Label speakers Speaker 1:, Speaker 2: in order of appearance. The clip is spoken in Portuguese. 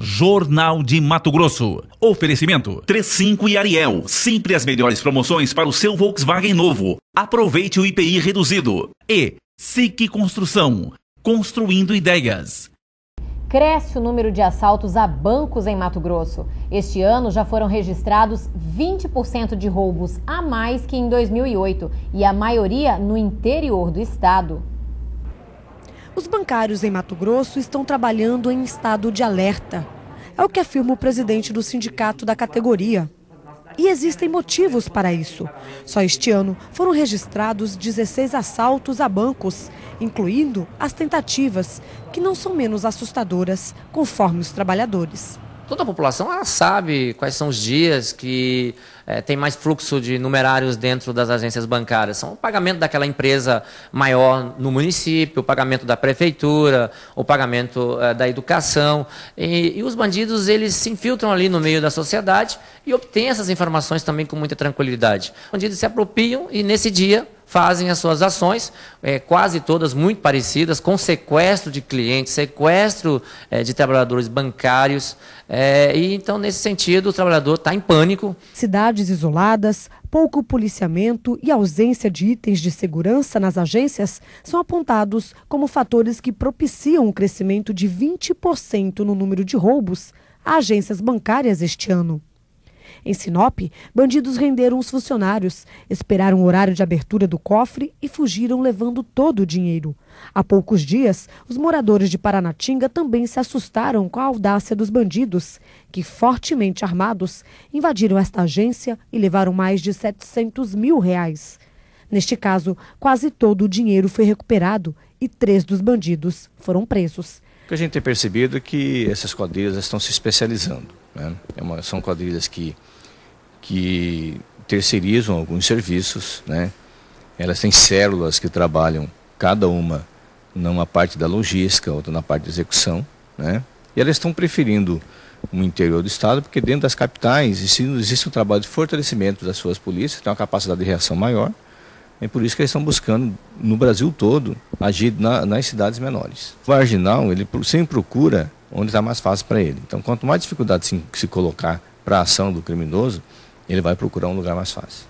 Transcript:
Speaker 1: Jornal de Mato Grosso. Oferecimento 35 e Ariel. Sempre as melhores promoções para o seu Volkswagen novo. Aproveite o IPI reduzido. E SIC Construção. Construindo ideias.
Speaker 2: Cresce o número de assaltos a bancos em Mato Grosso. Este ano já foram registrados 20% de roubos a mais que em 2008 e a maioria no interior do estado. Os bancários em Mato Grosso estão trabalhando em estado de alerta. É o que afirma o presidente do sindicato da categoria. E existem motivos para isso. Só este ano foram registrados 16 assaltos a bancos, incluindo as tentativas, que não são menos assustadoras, conforme os trabalhadores
Speaker 3: toda a população ela sabe quais são os dias que é, tem mais fluxo de numerários dentro das agências bancárias. São o pagamento daquela empresa maior no município, o pagamento da prefeitura, o pagamento é, da educação. E, e, os bandidos eles se infiltram ali no meio da sociedade e obtêm essas informações também com muita tranquilidade. Os bandidos se apropriam e nesse dia fazem as suas ações, é, quase todas muito parecidas, com sequestro de clientes, sequestro é, de trabalhadores bancários. É, e então, nesse sentido, o trabalhador está em pânico.
Speaker 2: Cidades isoladas, pouco policiamento e ausência de itens de segurança nas agências são apontados como fatores que propiciam o um crescimento de 20% no número de roubos a agências bancárias este ano. Em Sinop, bandidos renderam os funcionários, esperaram o horário de abertura do cofre e fugiram levando todo o dinheiro. Há poucos dias, os moradores de Paranatinga também se assustaram com a audácia dos bandidos, que, fortemente armados, invadiram esta agência e levaram mais de 700 mil reais. Neste caso, quase todo o dinheiro foi recuperado e três dos bandidos foram presos.
Speaker 1: O que a gente tem percebido é que essas quadrilhas estão se especializando. Né? É uma, são quadrilhas que, que terceirizam alguns serviços, né? elas têm células que trabalham cada uma numa parte da logística, outra na parte de execução, né? E elas estão preferindo o interior do estado, porque dentro das capitais existe um trabalho de fortalecimento das suas polícias, tem uma capacidade de reação maior, é por isso que eles estão buscando, no Brasil todo, agir na, nas cidades menores. O marginal, ele sempre procura onde está mais fácil para ele. Então, quanto mais dificuldade se, se colocar para a ação do criminoso, ele vai procurar um lugar mais fácil.